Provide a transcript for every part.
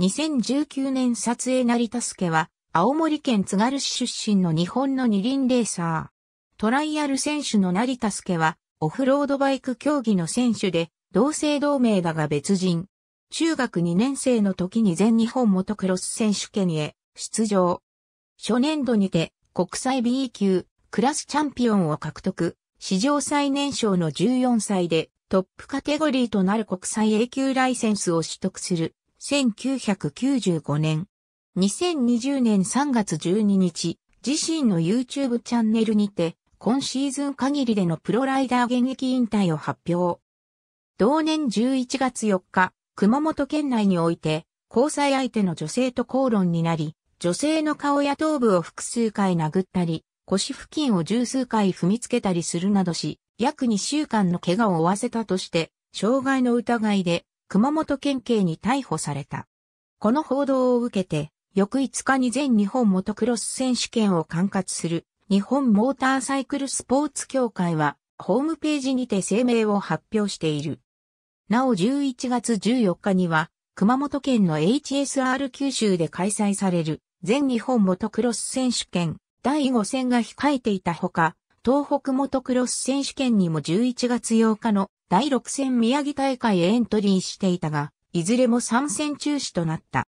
2019年撮影成田助は、青森県津軽市出身の日本の二輪レーサー。トライアル選手の成田助は、オフロードバイク競技の選手で、同姓同名だが別人。中学2年生の時に全日本モトクロス選手権へ出場。初年度にて国際 B 級クラスチャンピオンを獲得。史上最年少の14歳でトップカテゴリーとなる国際 A 級ライセンスを取得する。1995年、2020年3月12日、自身の YouTube チャンネルにて、今シーズン限りでのプロライダー現役引退を発表。同年11月4日、熊本県内において、交際相手の女性と口論になり、女性の顔や頭部を複数回殴ったり、腰付近を十数回踏みつけたりするなどし、約2週間の怪我を負わせたとして、傷害の疑いで熊本県警に逮捕された。この報道を受けて、翌5日に全日本モトクロス選手権を管轄する日本モーターサイクルスポーツ協会はホームページにて声明を発表している。なお11月14日には熊本県の HSR 九州で開催される全日本モトクロス選手権第5戦が控えていたほか、東北モトクロス選手権にも11月8日の第6戦宮城大会へエントリーしていたが、いずれも参戦中止となった。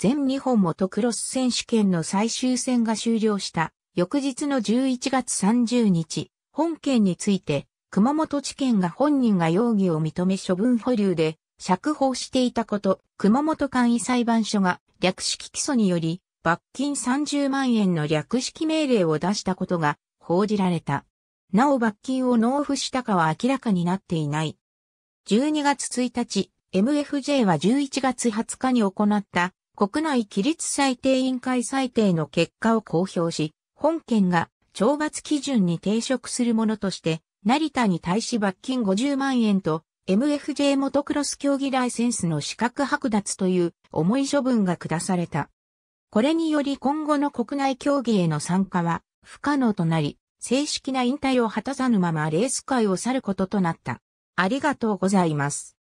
全日本モトクロス選手権の最終戦が終了した。翌日の11月30日、本件について、熊本地検が本人が容疑を認め処分保留で釈放していたこと、熊本簡易裁判所が略式起訴により罰金30万円の略式命令を出したことが報じられた。なお罰金を納付したかは明らかになっていない。12月1日、MFJ は11月20日に行った国内規律裁定委員会裁定の結果を公表し、本件が懲罰基準に抵触するものとして、成田に対し罰金50万円と、MFJ モトクロス競技ライセンスの資格剥奪という重い処分が下された。これにより今後の国内競技への参加は不可能となり、正式な引退を果たさぬままレース界を去ることとなった。ありがとうございます。